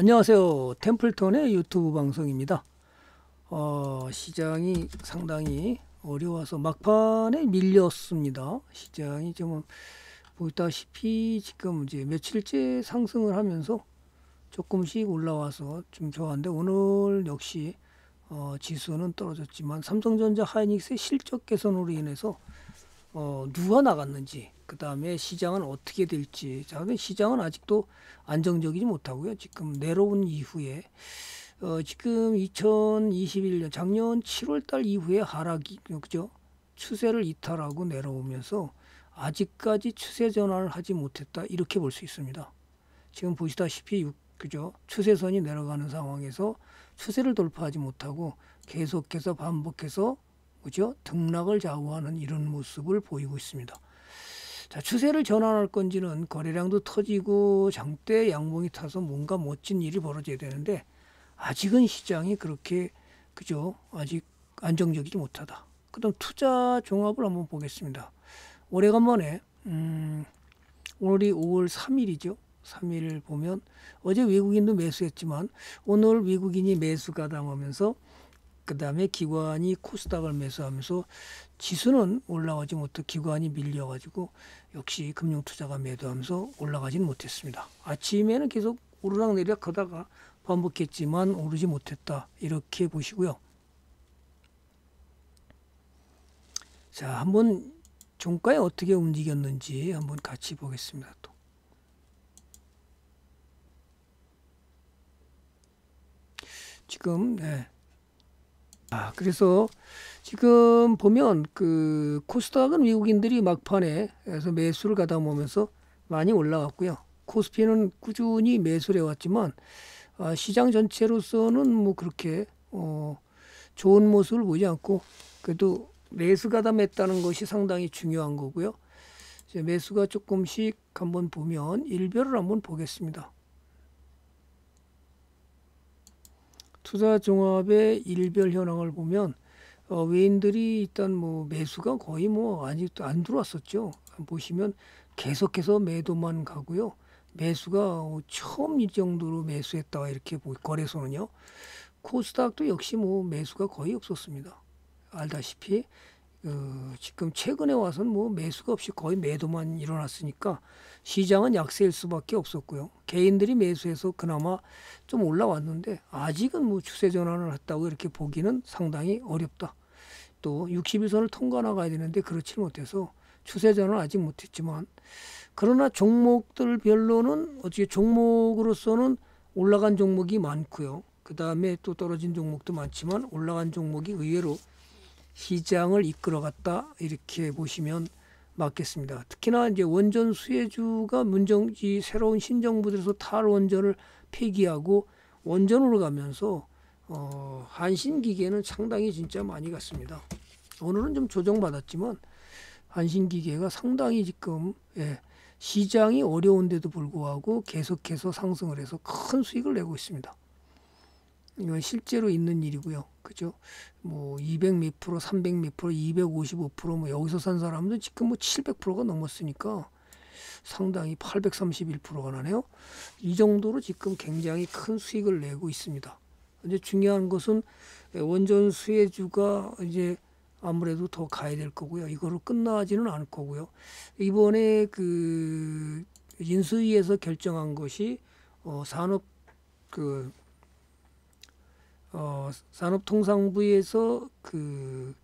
안녕하세요. 템플턴의 유튜브 방송입니다. 어, 시장이 상당히 어려워서 막판에 밀렸습니다. 시장이 좀 보다시피 지금 이제 며칠째 상승을 하면서 조금씩 올라와서 좀 좋아한데 오늘 역시 어, 지수는 떨어졌지만 삼성전자 하이닉스의 실적 개선으로 인해서 어, 누가 나갔는지 그 다음에 시장은 어떻게 될지. 저는 시장은 아직도 안정적이지 못하고요. 지금 내려온 이후에 어, 지금 2021년 작년 7월달 이후에 하락이 그죠 추세를 이탈하고 내려오면서 아직까지 추세 전환을 하지 못했다 이렇게 볼 수 있습니다. 지금 보시다시피 그죠 추세선이 내려가는 상황에서 추세를 돌파하지 못하고 계속해서 반복해서 그죠 등락을 좌우하는 이런 모습을 보이고 있습니다. 자, 추세를 전환할 건지는 거래량도 터지고 장대 양봉이 타서 뭔가 멋진 일이 벌어져야 되는데 아직은 시장이 그렇게 그죠 아직 안정적이지 못하다. 그다음 투자 종합을 한번 보겠습니다. 오래간만에 음, 오늘이 5월 3일이죠. 3일 보면 어제 외국인도 매수했지만 오늘 외국인이 매수가 당하면서 그다음에 기관이 코스닥을 매수하면서 지수는 올라가지 못해 기관이 밀려가지고 역시 금융투자가 매도하면서 올라가지는 못했습니다. 아침에는 계속 오르락내리락 하다가 반복했지만 오르지 못했다 이렇게 보시고요. 자 한번 종가에 어떻게 움직였는지 한번 같이 보겠습니다. 또. 지금 네. 아, 그래서 지금 보면 그 코스닥은 미국인들이 막판에 그래서 매수를 가다 보면서 많이 올라왔고요. 코스피는 꾸준히 매수를 해왔지만 아, 시장 전체로서는 뭐 그렇게 어, 좋은 모습을 보지 않고 그래도 매수 가담했다는 것이 상당히 중요한 거고요. 이제 매수가 조금씩 한번 보면 일별을 한번 보겠습니다. 투자 종합의 일별 현황을 보면 어, 외인들이 일단 뭐 매수가 거의 뭐 아직도 안 들어왔었죠. 보시면 계속해서 매도만 가고요. 매수가 어, 처음 일 정도로 매수했다 이렇게 거래소는요. 코스닥도 역시 뭐 매수가 거의 없었습니다. 알다시피 어, 지금 최근에 와서는 뭐 매수가 없이 거의 매도만 일어났으니까 시장은 약세일 수밖에 없었고요. 개인들이 매수해서 그나마 좀 올라왔는데 아직은 뭐 추세 전환을 했다고 이렇게 보기는 상당히 어렵다. 또 60일선을 통과 나가야 되는데 그렇지 못해서 추세 전환 아직 못했지만 그러나 종목들별로는 어떻게 종목으로서는 올라간 종목이 많고요. 그 다음에 또 떨어진 종목도 많지만 올라간 종목이 의외로 시장을 이끌어갔다 이렇게 보시면 맞겠습니다. 특히나 이제 원전 수혜주가 문정지 새로운 신정부 들에서 탈원전을 폐기하고 원전으로 가면서 어, 한신기계는 상당히 진짜 많이 갔습니다. 오늘은 좀 조정받았지만 한신기계가 상당히 지금 예, 시장이 어려운데도 불구하고 계속해서 상승을 해서 큰 수익을 내고 있습니다. 이건 실제로 있는 일이고요. 그죠? 뭐 200 몇 프로, 300 몇 프로, 255%, 프로 뭐 여기서 산사람들은 지금 뭐 700%가 넘었으니까 상당히 831%가 나네요. 이 정도로 지금 굉장히 큰 수익을 내고 있습니다. 이제 중요한 것은 원전 수혜주가 이제 아무래도 더 가야 될 거고요. 이거로 끝나지는 않을 거고요. 이번에 그 인수위에서 결정한 것이 어 산업 그 어, 산업통상부에서 그,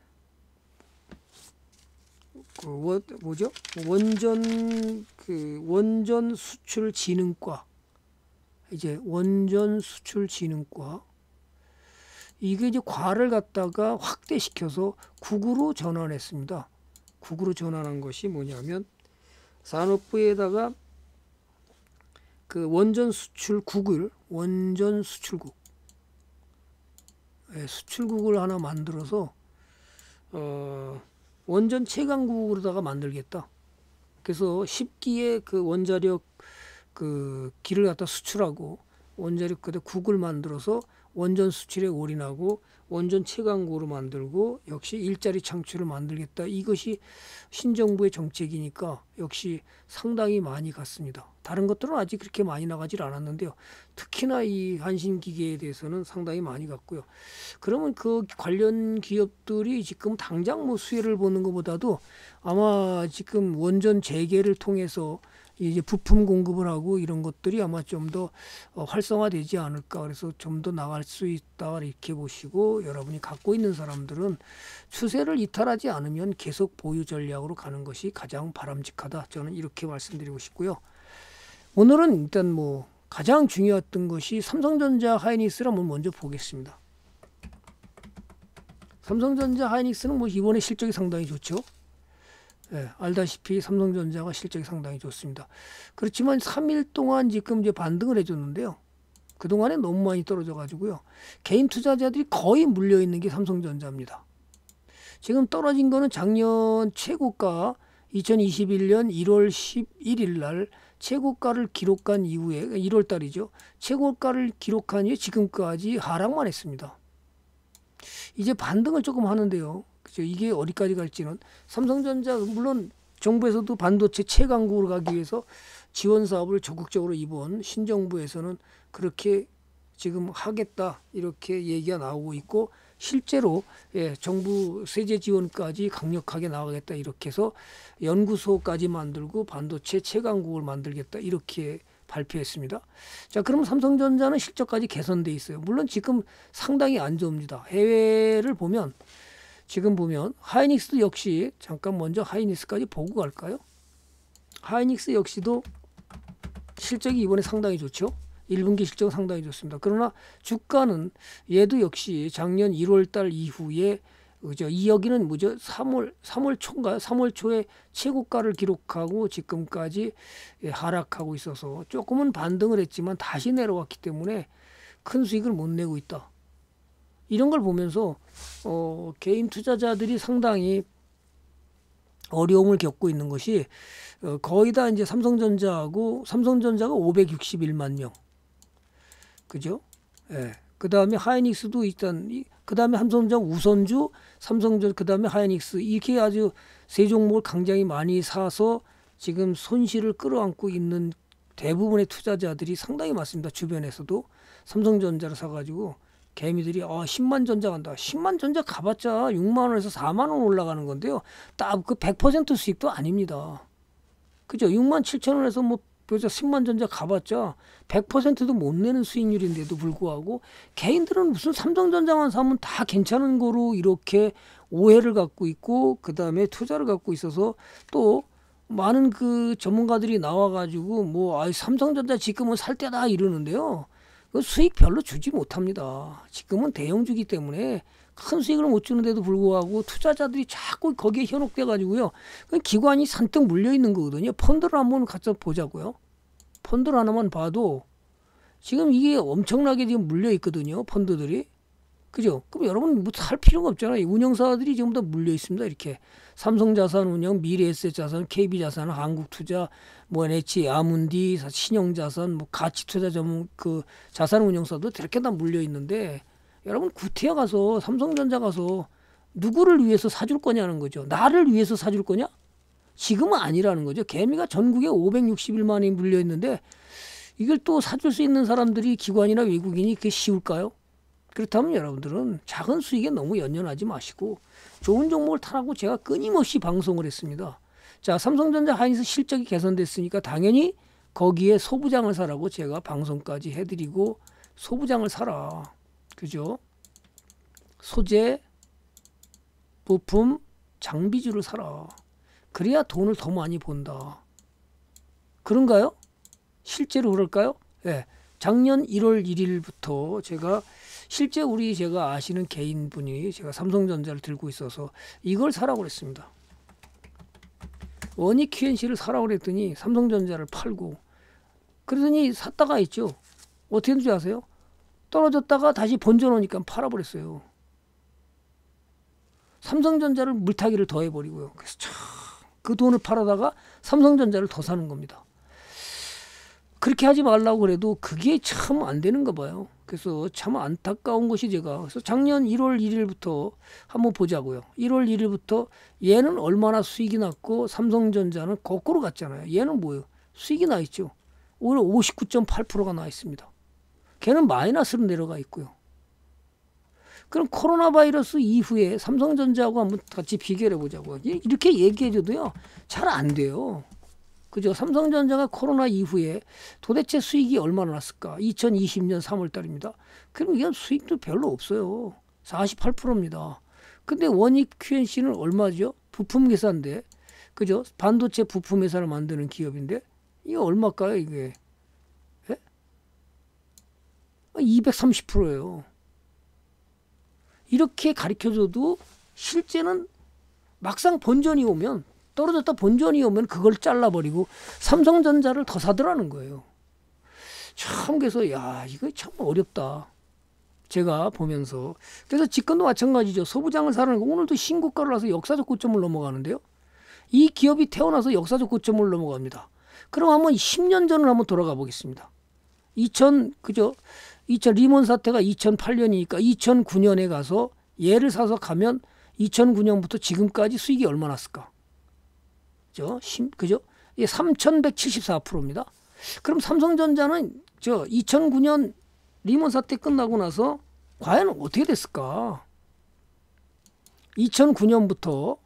그 원, 뭐죠? 원전 그 원전 수출 진흥과 이제 원전 수출 진흥과 이게 이제 과를 갖다가 확대시켜서 국으로 전환했습니다. 국으로 전환한 것이 뭐냐면 산업부에다가 그 원전 수출국을 원전 수출국 예, 수출국을 하나 만들어서 어, 원전 최강국으로다가 만들겠다. 그래서 10기에 그 원자력 그 기를 갖다 수출하고 원자력 그대 국을 만들어서 원전 수출에 올인하고 원전 최강국로 만들고 역시 일자리 창출을 만들겠다. 이것이 신정부의 정책이니까 역시 상당히 많이 갔습니다. 다른 것들은 아직 그렇게 많이 나가질 않았는데요. 특히나 이 한신기계에 대해서는 상당히 많이 갔고요. 그러면 그 관련 기업들이 지금 당장 뭐 수혜를 보는 것보다도 아마 지금 원전 재개를 통해서 이제 부품 공급을 하고 이런 것들이 아마 좀더 어, 활성화되지 않을까 그래서 좀 더 나갈 수 있다 이렇게 보시고 여러분이 갖고 있는 사람들은 추세를 이탈하지 않으면 계속 보유 전략으로 가는 것이 가장 바람직하다 저는 이렇게 말씀드리고 싶고요 오늘은 일단 뭐 가장 중요했던 것이 삼성전자 하이닉스를 한번 먼저 보겠습니다 삼성전자 하이닉스는 뭐 이번에 실적이 상당히 좋죠 예, 알다시피 삼성전자가 실적이 상당히 좋습니다. 그렇지만 3일 동안 지금 이제 반등을 해줬는데요. 그동안에 너무 많이 떨어져가지고요. 개인 투자자들이 거의 물려있는 게 삼성전자입니다. 지금 떨어진 거는 작년 최고가 2021년 1월 11일 날 최고가를 기록한 이후에 1월 그러니까 달이죠. 최고가를 기록한 이후 에 지금까지 하락만 했습니다. 이제 반등을 조금 하는데요. 모죠 이게 어디까지 갈지는 삼성전자 물론 정부에서도 반도체 최강국으로 가기 위해서 지원 사업을 적극적으로 이번 신정부에서는 그렇게 지금 하겠다 이렇게 얘기가 나오고 있고 실제로 예, 정부 세제 지원까지 강력하게 나가겠다 이렇게 해서 연구소까지 만들고 반도체 최강국을 만들겠다 이렇게 발표했습니다. 자, 그럼 삼성전자는 실적까지 개선돼 있어요. 물론 지금 상당히 안 좋습니다. 해외를 보면 지금 보면 하이닉스 역시 잠깐 먼저 하이닉스까지 보고 갈까요? 하이닉스 역시도 실적이 이번에 상당히 좋죠. 1분기 실적은 상당히 좋습니다. 그러나 주가는 얘도 역시 작년 1월달 이후에 그죠? 이 여기는 뭐죠? 3월 3월 초가 3월 초에 최고가를 기록하고 지금까지 예, 하락하고 있어서 조금은 반등을 했지만 다시 내려왔기 때문에 큰 수익을 못 내고 있다. 이런 걸 보면서 어, 개인 투자자들이 상당히 어려움을 겪고 있는 것이 어, 거의 다 이제 삼성전자하고 삼성전자가 561만 명. 그죠? 예. 그다음에 하이닉스도 일단 그다음에 삼성전자 우선주, 삼성전 그다음에 하이닉스 이렇게 아주 세 종목을 굉장히 많이 사서 지금 손실을 끌어안고 있는 대부분의 투자자들이 상당히 많습니다. 주변에서도 삼성전자를 사가지고 개미들이 어 아, 10만 전자 간다. 10만 전자 가봤자 6만 원에서 4만 원 올라가는 건데요. 딱 그 100% 수익도 아닙니다. 그죠? 6만 7천 원에서 뭐그 10만 전자 가봤자 100%도 못 내는 수익률인데도 불구하고 개인들은 무슨 삼성전자만 사면 다 괜찮은 거로 이렇게 오해를 갖고 있고 그 다음에 투자를 갖고 있어서 또 많은 그 전문가들이 나와가지고 뭐 아, 삼성전자 지금은 살 때다 이러는데요. 그 수익 별로 주지 못합니다. 지금은 대형주기 때문에 큰 수익을 못 주는데도 불구하고 투자자들이 자꾸 거기에 현혹돼 가지고요. 그 기관이 산뜻 물려 있는 거거든요. 펀드를 한번 갖다 보자고요. 펀드를 하나만 봐도 지금 이게 엄청나게 지금 물려 있거든요. 펀드들이. 그죠? 그럼 여러분 뭐 살 필요가 없잖아요. 운영사들이 전부 다 물려 있습니다. 이렇게 삼성자산운영 미래에셋자산, KB자산, 한국투자, 뭐 NH, 아문디, 신영자산, 뭐 가치투자 전문 그자산운영사도 이렇게 다 물려 있는데 여러분 구태여 가서 삼성전자 가서 누구를 위해서 사줄 거냐는 거죠. 나를 위해서 사줄 거냐? 지금은 아니라는 거죠. 개미가 전국에 561만이 물려 있는데 이걸 또 사줄 수 있는 사람들이 기관이나 외국인이 그게 쉬울까요? 그렇다면 여러분들은 작은 수익에 너무 연연하지 마시고 좋은 종목을 타라고 제가 끊임없이 방송을 했습니다. 자, 삼성전자 하이닉스 실적이 개선됐으니까 당연히 거기에 소부장을 사라고 제가 방송까지 해드리고 소부장을 사라. 그죠? 소재, 부품, 장비주를 사라. 그래야 돈을 더 많이 본다. 그런가요? 실제로 그럴까요? 예. 네. 작년 1월 1일부터 제가 실제 우리 제가 아시는 개인분이 제가 삼성전자를 들고 있어서 이걸 사라고 그랬습니다. 원익 QNC를 사라고 그랬더니 삼성전자를 팔고 그러더니 샀다가 있죠. 어떻게 했는지 아세요? 떨어졌다가 다시 본전오니까 팔아버렸어요. 삼성전자를 물타기를 더해버리고요. 그래서 참그 돈을 팔아다가 삼성전자를 더 사는 겁니다. 그렇게 하지 말라고 그래도 그게 참 안 되는가 봐요. 그래서 참 안타까운 것이 제가 그래서 작년 1월 1일부터 한번 보자고요. 1월 1일부터 얘는 얼마나 수익이 났고 삼성전자는 거꾸로 갔잖아요. 얘는 뭐예요? 수익이 나 있죠. 오히려 59.8%가 나 있습니다. 걔는 마이너스로 내려가 있고요. 그럼 코로나 바이러스 이후에 삼성전자하고 한번 같이 비교해 를 보자고요. 이렇게 얘기해 줘도요. 잘 안 돼요. 그죠? 삼성전자가 코로나 이후에 도대체 수익이 얼마나 났을까? 2020년 3월 달입니다. 그럼 이건 수익도 별로 없어요. 48%입니다. 근데 원익 QNC는 얼마죠? 부품 회사인데. 그죠? 반도체 부품 회사를 만드는 기업인데 이거 얼마일까요, 이게? 예? 230%예요. 이렇게 가르쳐줘도 실제는 막상 본전이 오면 떨어졌다 본전이 오면 그걸 잘라버리고 삼성전자를 더 사더라는 거예요. 참 그래서 야 이거 참 어렵다. 제가 보면서 그래서 집권도 마찬가지죠. 소부장을 사는거 오늘도 신고가를 나서 역사적 고점을 넘어가는데요. 이 기업이 태어나서 역사적 고점을 넘어갑니다. 그럼 한번 10년 전을 한번 돌아가 보겠습니다. 2000 그죠? 2000 리먼 사태가 2008년이니까 2009년에 가서 얘를 사서 가면 2009년부터 지금까지 수익이 얼마 났을까? 저 심, 그죠? 이게 3,174%입니다. 그럼 삼성전자는 저 2009년 리먼 사태 끝나고 나서 과연 어떻게 됐을까? 2009년부터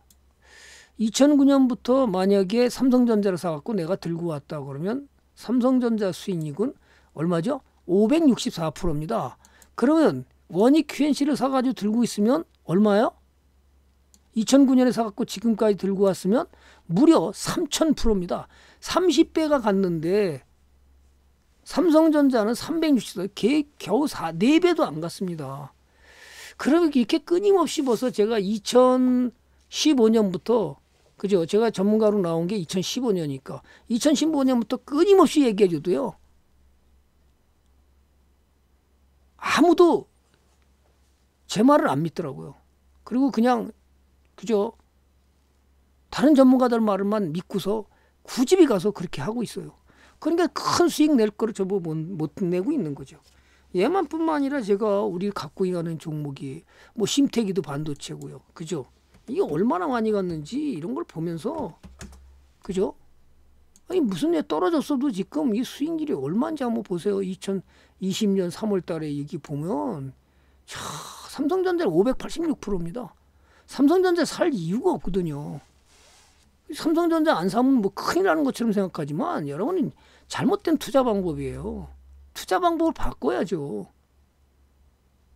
2009년부터 만약에 삼성전자를 사갖고 내가 들고 왔다 그러면 삼성전자 수익률은 얼마죠? 564%입니다. 그러면 원익 QNC를 사가지고 들고 있으면 얼마요? 2009년에 사갖고 지금까지 들고 왔으면 무려 3,000%입니다. 30배가 갔는데 삼성전자는 360도 개, 겨우 4, 4배도 안 갔습니다. 그렇게 그러니까 이렇게 끊임없이 벌써 제가 2015년부터 그죠? 제가 전문가로 나온 게 2015년이니까 2015년부터 끊임없이 얘기해 줘도요. 아무도 제 말을 안 믿더라고요. 그리고 그냥 그죠? 다른 전문가들 말만 믿고서 구집이 가서 그렇게 하고 있어요. 그러니까 큰 수익 낼 거를 전부 못, 내고 있는 거죠. 얘만뿐만 아니라 제가 우리 갖고 있는 종목이 뭐 심태기도 반도체고요. 그죠? 이게 얼마나 많이 갔는지 이런 걸 보면서 그죠? 아니 무슨 애 떨어졌어도 지금 이 수익률이 얼마인지 한번 보세요. 2020년 3월 달에 이게 보면 참삼성전자 586%입니다. 삼성전자 살 이유가 없거든요. 삼성전자 안 사면 뭐 큰일 나는 것처럼 생각하지만 여러분은 잘못된 투자 방법이에요. 투자 방법을 바꿔야죠.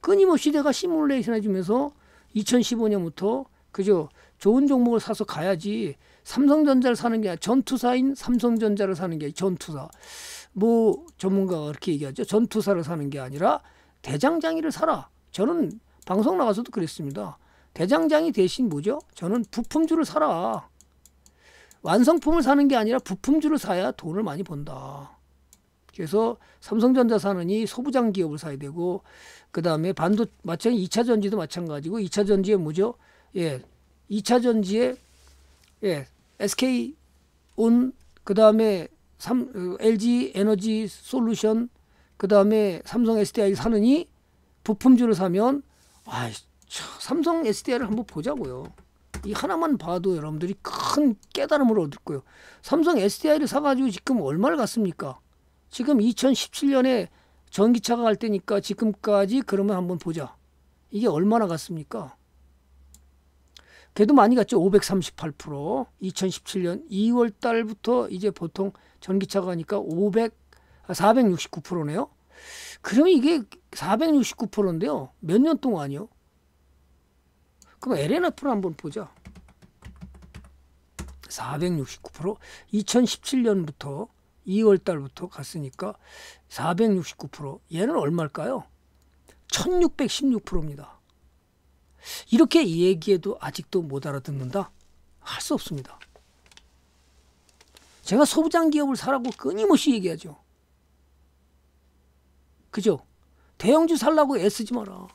끊임없이 내가 시뮬레이션 해주면서 2015년부터 그죠 좋은 종목을 사서 가야지 삼성전자를 사는 게 전투사인 삼성전자를 사는 게 전투사 뭐 전문가가 그렇게 얘기하죠 전투사를 사는 게 아니라 대장장이를 사라 저는 방송 나가서도 그랬습니다 대장장이 대신 뭐죠? 저는 부품주를 사라. 완성품을 사는 게 아니라 부품주를 사야 돈을 많이 번다. 그래서 삼성전자 사느니 소부장 기업을 사야 되고 그 다음에 반도 마찬가지 2차 전지도 마찬가지고 2차 전지에 뭐죠? 예, 2차 전지에 예, SK 온그 다음에 LG 에너지 솔루션 그 다음에 삼성 SDI 사느니 부품주를 사면 아이 삼성 s d r 을 한번 보자고요. 이 하나만 봐도 여러분들이 큰 깨달음을 얻을 거예요. 삼성 SDI를 사가지고 지금 얼마를 갔습니까? 지금 2017년에 전기차가 갈 때니까 지금까지 그러면 한번 보자. 이게 얼마나 갔습니까? 걔도 많이 갔죠. 538%. 2017년 2월 달부터 이제 보통 전기차가 가니까 500, 469%네요. 아, 그러면 이게 469%인데요. 몇 년 동안이요? 그럼 LNF를 한번 보죠. 469% 2017년부터 2월 달부터 갔으니까 469% 얘는 얼마일까요? 1616%입니다. 이렇게 얘기해도 아직도 못 알아듣는다? 할 수 없습니다. 제가 소부장 기업을 사라고 끊임없이 얘기하죠. 그죠? 대형주 살라고 애쓰지 마라.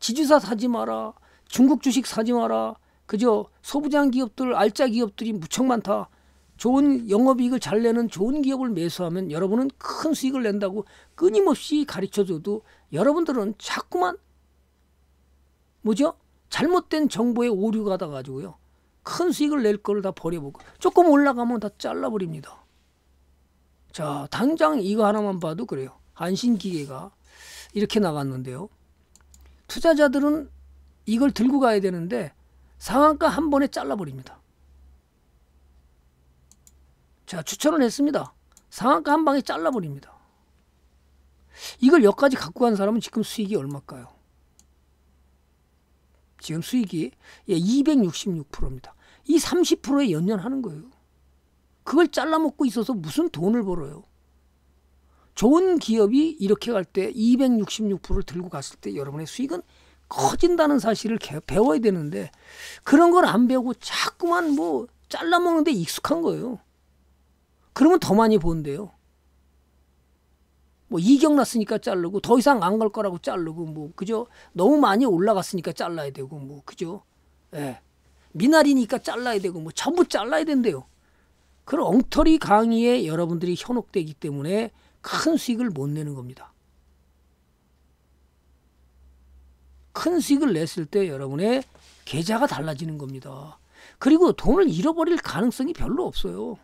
지주사 사지 마라. 중국 주식 사지 마라. 그저 소부장 기업들, 알짜 기업들이 무척 많다. 좋은 영업이익을 잘 내는 좋은 기업을 매수하면 여러분은 큰 수익을 낸다고 끊임없이 가르쳐줘도 여러분들은 자꾸만 뭐죠? 잘못된 정보에 오류가 나가지고요. 큰 수익을 낼 걸다 버려보고 조금 올라가면 다 잘라버립니다. 자, 당장 이거 하나만 봐도 그래요. 안신기계가 이렇게 나갔는데요. 투자자들은 이걸 들고 가야 되는데 상한가 한 번에 잘라버립니다. 자 추천을 했습니다. 상한가 한 방에 잘라버립니다. 이걸 여기까지 갖고 간 사람은 지금 수익이 얼마일까요? 지금 수익이 266%입니다. 예, 이 30%에 연연하는 거예요. 그걸 잘라먹고 있어서 무슨 돈을 벌어요. 좋은 기업이 이렇게 갈 때 266%를 들고 갔을 때 여러분의 수익은 커진다는 사실을 배워야 되는데 그런 걸 안 배우고 자꾸만 뭐 잘라먹는데 익숙한 거예요. 그러면 더 많이 본대요. 뭐 이격 났으니까 자르고 더 이상 안 갈 거라고 자르고 뭐 그죠? 너무 많이 올라갔으니까 잘라야 되고 뭐 그죠? 예. 미나리니까 잘라야 되고 뭐 전부 잘라야 된대요. 그런 엉터리 강의에 여러분들이 현혹되기 때문에 큰 수익을 못 내는 겁니다. 큰 수익을 냈을 때 여러분의 계좌가 달라지는 겁니다. 그리고 돈을 잃어버릴 가능성이 별로 없어요.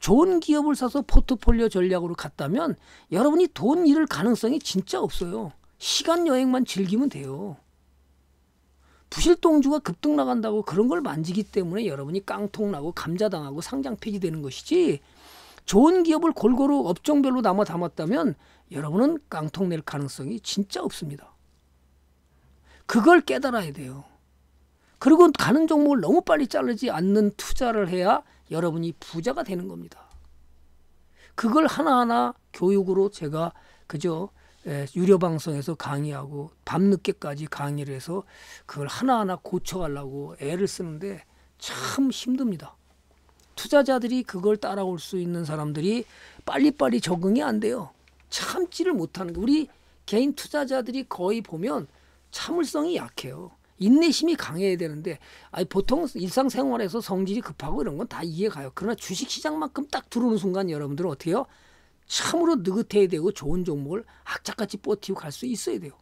좋은 기업을 사서 포트폴리오 전략으로 갔다면 여러분이 돈 잃을 가능성이 진짜 없어요. 시간 여행만 즐기면 돼요. 부실동주가 급등 나간다고 그런 걸 만지기 때문에 여러분이 깡통나고 감자당하고 상장 폐지되는 것이지 좋은 기업을 골고루 업종별로 남아 담았다면 여러분은 깡통 낼 가능성이 진짜 없습니다. 그걸 깨달아야 돼요. 그리고 가는 종목을 너무 빨리 자르지 않는 투자를 해야 여러분이 부자가 되는 겁니다. 그걸 하나하나 교육으로 제가 그저 예, 유료 방송에서 강의하고 밤늦게까지 강의를 해서 그걸 하나하나 고쳐가려고 애를 쓰는데 참 힘듭니다. 투자자들이 그걸 따라올 수 있는 사람들이 빨리빨리 적응이 안 돼요. 참지를 못하는 게 우리 개인 투자자들이 거의 보면 참을성이 약해요. 인내심이 강해야 되는데 아니 보통 일상생활에서 성질이 급하고 이런 건 다 이해가요. 그러나 주식시장만큼 딱 들어오는 순간 여러분들은 어때요 참으로 느긋해야 되고 좋은 종목을 악착같이 버티고갈 수 있어야 돼요.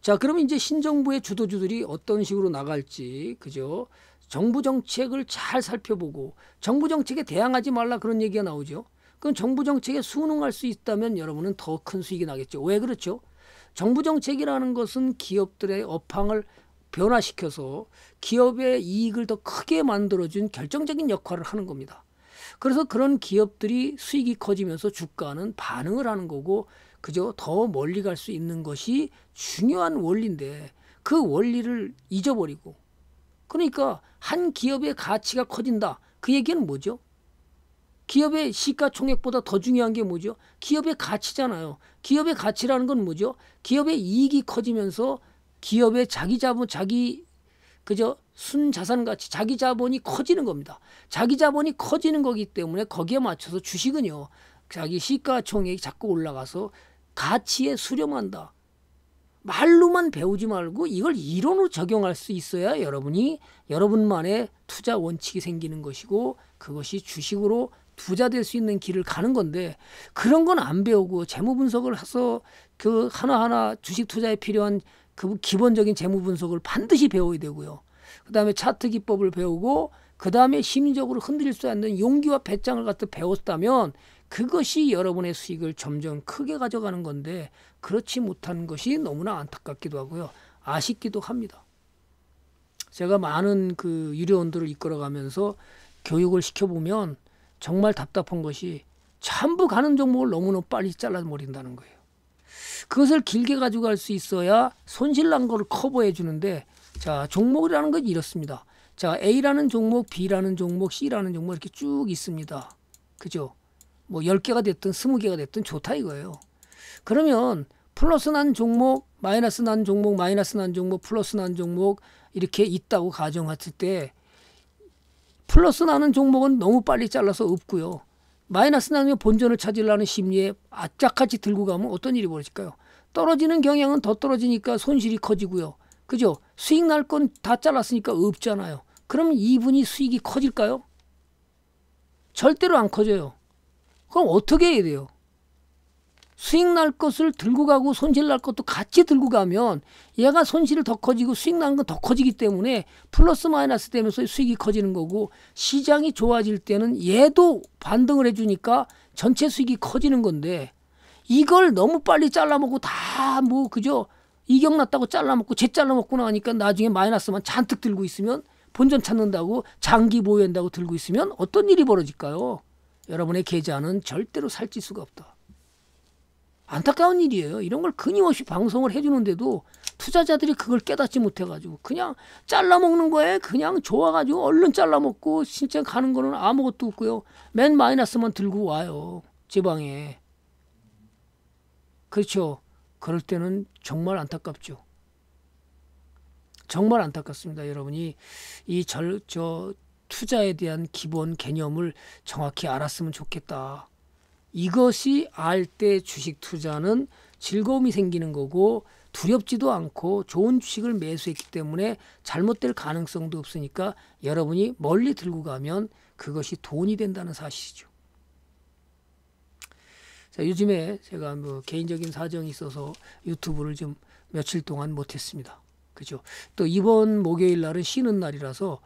자 그러면 이제 신정부의 주도주들이 어떤 식으로 나갈지 그죠? 정부 정책을 잘 살펴보고 정부 정책에 대항하지 말라 그런 얘기가 나오죠. 그럼 정부 정책에 순응할 수 있다면 여러분은 더 큰 수익이 나겠죠. 왜 그렇죠? 정부 정책이라는 것은 기업들의 업황을 변화시켜서 기업의 이익을 더 크게 만들어준 결정적인 역할을 하는 겁니다. 그래서 그런 기업들이 수익이 커지면서 주가는 반응을 하는 거고 그저 더 멀리 갈 수 있는 것이 중요한 원리인데 그 원리를 잊어버리고 그러니까 한 기업의 가치가 커진다. 그 얘기는 뭐죠? 기업의 시가총액보다 더 중요한 게 뭐죠? 기업의 가치잖아요. 기업의 가치라는 건 뭐죠? 기업의 이익이 커지면서 기업의 자기 자본, 자기 그저 순자산 가치, 자기 자본이 커지는 겁니다. 자기 자본이 커지는 거기 때문에 거기에 맞춰서 주식은요. 자기 시가총액이 자꾸 올라가서 가치에 수렴한다. 말로만 배우지 말고 이걸 이론으로 적용할 수 있어야 여러분이 여러분만의 투자 원칙이 생기는 것이고 그것이 주식으로 부자 될 수 있는 길을 가는 건데 그런 건 안 배우고 재무 분석을 해서 그 하나하나 주식 투자에 필요한 그 기본적인 재무 분석을 반드시 배워야 되고요. 그다음에 차트 기법을 배우고 그다음에 심리적으로 흔들릴 수 있는 용기와 배짱을 갖다 배웠다면 그것이 여러분의 수익을 점점 크게 가져가는 건데 그렇지 못한 것이 너무나 안타깝기도 하고요. 아쉽기도 합니다. 제가 많은 그 유료원들을 이끌어가면서 교육을 시켜보면 정말 답답한 것이 전부 가는 종목을 너무너무 빨리 잘라버린다는 거예요. 그것을 길게 가져갈 수 있어야 손실난 거를 커버해 주는데 자 종목이라는 건 이렇습니다. 자 A라는 종목, B라는 종목, C라는 종목 이렇게 쭉 있습니다. 그죠? 뭐 10개가 됐든 20개가 됐든 좋다 이거예요. 그러면 플러스 난 종목, 마이너스 난 종목, 마이너스 난 종목, 플러스 난 종목 이렇게 있다고 가정했을 때 플러스 나는 종목은 너무 빨리 잘라서 없고요. 마이너스 나는 본전을 찾으려는 심리에 아짝같이 들고 가면 어떤 일이 벌어질까요? 떨어지는 경향은 더 떨어지니까 손실이 커지고요. 그죠? 수익 날 건 다 잘랐으니까 없잖아요. 그럼 이분이 수익이 커질까요? 절대로 안 커져요. 그럼 어떻게 해야 돼요? 수익 날 것을 들고 가고 손실 날 것도 같이 들고 가면 얘가 손실이 더 커지고 수익 나는 건 더 커지기 때문에 플러스 마이너스 되면서 수익이 커지는 거고 시장이 좋아질 때는 얘도 반등을 해주니까 전체 수익이 커지는 건데 이걸 너무 빨리 잘라먹고 다 뭐 그죠 이격 났다고 잘라먹고 재 잘라먹고 나니까 나중에 마이너스만 잔뜩 들고 있으면 본전 찾는다고 장기 보유한다고 들고 있으면 어떤 일이 벌어질까요? 여러분의 계좌는 절대로 살찔 수가 없다. 안타까운 일이에요. 이런 걸 끊임없이 방송을 해주는데도 투자자들이 그걸 깨닫지 못해가지고 그냥 잘라먹는 거에 그냥 좋아가지고 얼른 잘라먹고 신짜 가는 거는 아무것도 없고요. 맨 마이너스만 들고 와요. 지방에. 그렇죠. 그럴 때는 정말 안타깝죠. 정말 안타깝습니다. 여러분이 이 절, 저 투자에 대한 기본 개념을 정확히 알았으면 좋겠다. 이것이 알 때 주식 투자는 즐거움이 생기는 거고 두렵지도 않고 좋은 주식을 매수했기 때문에 잘못될 가능성도 없으니까 여러분이 멀리 들고 가면 그것이 돈이 된다는 사실이죠. 자, 요즘에 제가 뭐 개인적인 사정이 있어서 유튜브를 좀 며칠 동안 못했습니다. 그죠? 또 이번 목요일 날은 쉬는 날이라서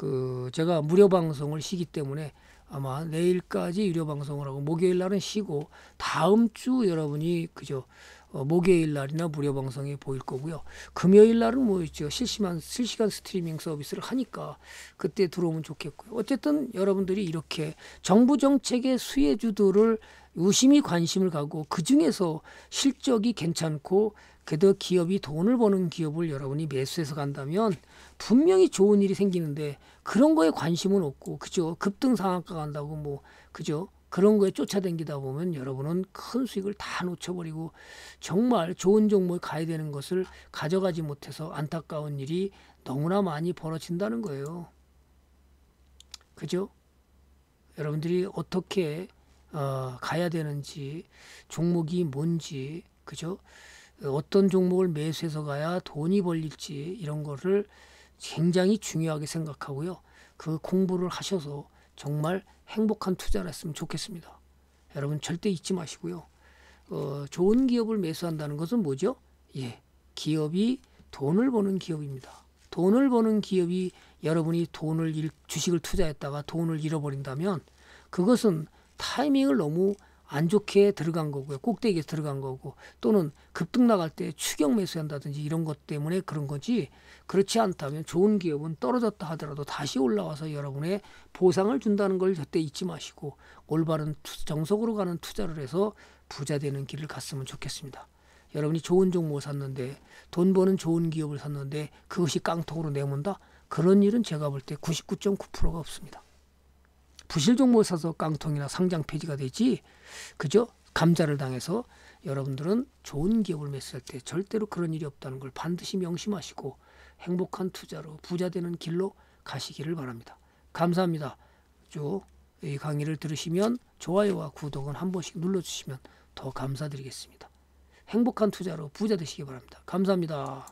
그 제가 무료 방송을 쉬기 때문에 아마 내일까지 유료 방송을 하고 목요일 날은 쉬고 다음 주 여러분이 그죠 어, 목요일 날이나 무료 방송이 보일 거고요. 금요일 날은 뭐 있죠 실시간 실시간 스트리밍 서비스를 하니까 그때 들어오면 좋겠고요. 어쨌든 여러분들이 이렇게 정부 정책의 수혜주들을 유심히 관심을 가고 그 중에서 실적이 괜찮고 그래도 기업이 돈을 버는 기업을 여러분이 매수해서 간다면 분명히 좋은 일이 생기는데 그런 거에 관심은 없고 그죠 급등 상한가 간다고 뭐 그죠 그런 거에 쫓아댕기다 보면 여러분은 큰 수익을 다 놓쳐버리고 정말 좋은 종목에 가야 되는 것을 가져가지 못해서 안타까운 일이 너무나 많이 벌어진다는 거예요. 그죠? 여러분들이 어떻게 어, 가야 되는지 종목이 뭔지 그죠? 어떤 종목을 매수해서 가야 돈이 벌릴지 이런 거를 굉장히 중요하게 생각하고요. 그 공부를 하셔서 정말 행복한 투자를 했으면 좋겠습니다. 여러분 절대 잊지 마시고요. 어, 좋은 기업을 매수한다는 것은 뭐죠? 예, 기업이 돈을 버는 기업입니다. 돈을 버는 기업이 여러분이 돈을 일, 주식을 투자했다가 돈을 잃어버린다면 그것은 타이밍을 너무 안 좋게 들어간 거고요. 꼭대기에 들어간 거고 또는 급등 나갈 때 추격 매수한다든지 이런 것 때문에 그런 거지 그렇지 않다면 좋은 기업은 떨어졌다 하더라도 다시 올라와서 여러분의 보상을 준다는 걸 절대 잊지 마시고 올바른 정석으로 가는 투자를 해서 부자 되는 길을 갔으면 좋겠습니다. 여러분이 좋은 종목을 샀는데 돈 버는 좋은 기업을 샀는데 그것이 깡통으로 내몬다? 그런 일은 제가 볼 때 99.9%가 없습니다. 부실 종목을 사서 깡통이나 상장 폐지가 되지 그죠? 감자를 당해서 여러분들은 좋은 기업을 맺할때 절대로 그런 일이 없다는 걸 반드시 명심하시고 행복한 투자로 부자 되는 길로 가시기를 바랍니다. 감사합니다. 쭉 이 강의를 들으시면 좋아요와 구독은 한 번씩 눌러주시면 더 감사드리겠습니다. 행복한 투자로 부자 되시기 바랍니다. 감사합니다.